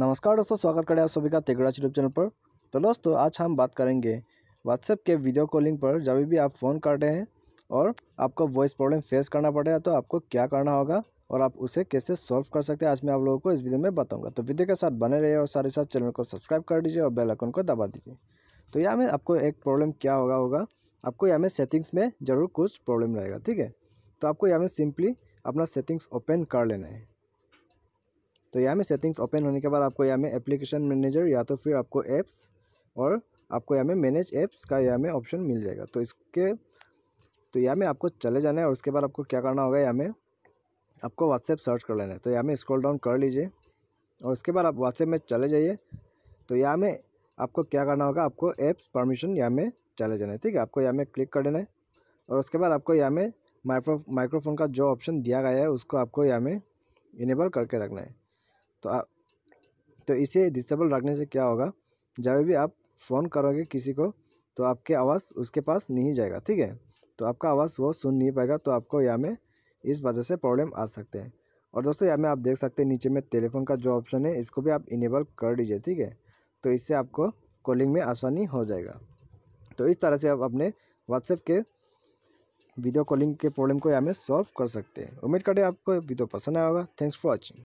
नमस्कार दोस्तों स्वागत करें आप सभी का तेगड़ा यूट्यूब चैनल पर तो दोस्तों आज हम बात करेंगे व्हाट्सएप के वीडियो कॉलिंग पर जब भी आप फ़ोन कर रहे हैं और आपको वॉइस प्रॉब्लम फेस करना पड़ेगा तो आपको क्या करना होगा और आप उसे कैसे सॉल्व कर सकते हैं आज मैं आप लोगों को इस वीडियो में बताऊँगा तो वीडियो के साथ बने रहिए और सारे साथ चैनल को सब्सक्राइब कर दीजिए और बेलाइकन को दबा दीजिए तो यहाँ में आपको एक प्रॉब्लम क्या होगा होगा आपको यहाँ में सेटिंग्स में ज़रूर कुछ प्रॉब्लम रहेगा ठीक है तो आपको यहाँ में सिंपली अपना सेटिंग्स ओपन कर लेना है तो यहाँ में सेटिंग्स ओपन होने के बाद आपको यहाँ में एप्लीकेशन मैनेजर या तो फिर आपको ऐप्स और आपको यहाँ में मैनेज ऐप्स का यहाँ में ऑप्शन मिल जाएगा तो इसके तो यहाँ में आपको चले जाना है और उसके बाद आपको क्या करना होगा यहाँ में आपको व्हाट्सएप सर्च कर लेना है तो यहाँ में स्क्रॉल डाउन कर लीजिए और उसके बाद आप व्हाट्सएप में चले जाइए तो यहाँ में आपको क्या करना होगा आपको ऐप्स परमिशन यहाँ में चले जाना है ठीक है आपको यहाँ में क्लिक कर देना है और उसके बाद आपको यहाँ में माइक्रो माइक्रोफोन का जो ऑप्शन दिया गया है उसको आपको यहाँ में इनेबल करके रखना है तो आप तो इसे डिसेबल रखने से क्या होगा जब भी आप फ़ोन करोगे किसी को तो आपके आवाज़ उसके पास नहीं जाएगा ठीक है तो आपका आवाज़ वो सुन नहीं पाएगा तो आपको यहाँ में इस वजह से प्रॉब्लम आ सकते हैं और दोस्तों यहाँ में आप देख सकते हैं नीचे में टेलीफोन का जो ऑप्शन है इसको भी आप इनेबल कर दीजिए ठीक है तो इससे आपको कॉलिंग में आसानी हो जाएगा तो इस तरह से आप अपने व्हाट्सएप के वीडियो कॉलिंग के प्रॉब्लम को यहाँ में सॉल्व कर सकते हैं उम्मीद करें आपको वीडियो पसंद आया होगा थैंक्स फॉर वॉचिंग